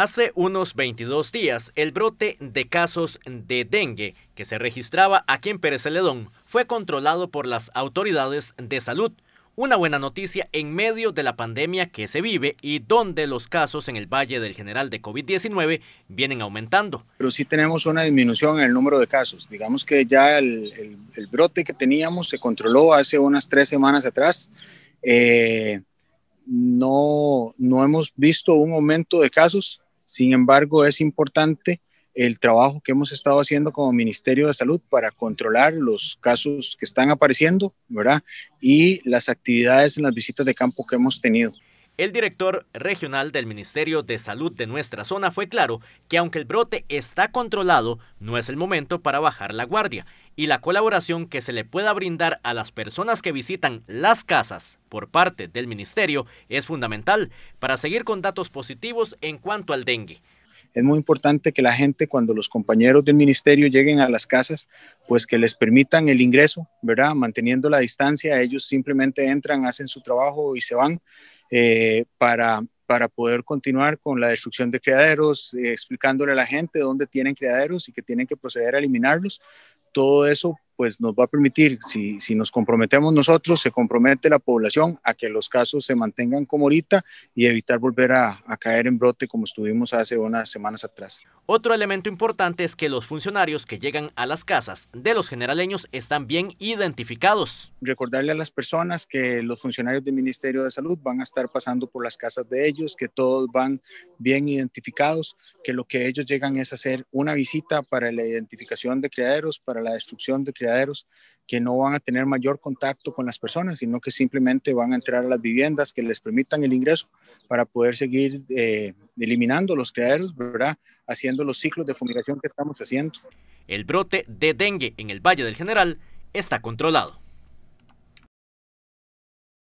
Hace unos 22 días, el brote de casos de dengue que se registraba aquí en Pérez Celedón fue controlado por las autoridades de salud. Una buena noticia en medio de la pandemia que se vive y donde los casos en el Valle del General de COVID-19 vienen aumentando. Pero sí tenemos una disminución en el número de casos. Digamos que ya el, brote que teníamos se controló hace unas tres semanas atrás. Eh, no, no hemos visto un aumento de casos, sin embargo, es importante el trabajo que hemos estado haciendo como Ministerio de Salud para controlar los casos que están apareciendo, ¿verdad? Y las actividades en las visitas de campo que hemos tenido. El director regional del Ministerio de Salud de nuestra zona fue claro que aunque el brote está controlado, no es el momento para bajar la guardia y la colaboración que se le pueda brindar a las personas que visitan las casas por parte del Ministerio es fundamental para seguir con datos positivos en cuanto al dengue. Es muy importante que la gente, cuando los compañeros del ministerio lleguen a las casas, pues que les permitan el ingreso, ¿verdad? Manteniendo la distancia, ellos simplemente entran, hacen su trabajo y se van eh, para, para poder continuar con la destrucción de criaderos, eh, explicándole a la gente dónde tienen criaderos y que tienen que proceder a eliminarlos. Todo eso pues nos va a permitir, si, nos comprometemos nosotros, se compromete la población a que los casos se mantengan como ahorita y evitar volver a, a caer en brote como estuvimos hace unas semanas atrás. Otro elemento importante es que los funcionarios que llegan a las casas de los generaleños están bien identificados. Recordarle a las personas que los funcionarios del Ministerio de Salud van a estar pasando por las casas de ellos, que todos van bien identificados, que lo que ellos llegan es hacer una visita para la identificación de criaderos, para la destrucción de criaderos que no van a tener mayor contacto con las personas, sino que simplemente van a entrar a las viviendas que les permitan el ingreso para poder seguir eh, eliminando los criaderos, ¿verdad? Haciendo los ciclos de fumigación que estamos haciendo. El brote de dengue en el Valle del General está controlado.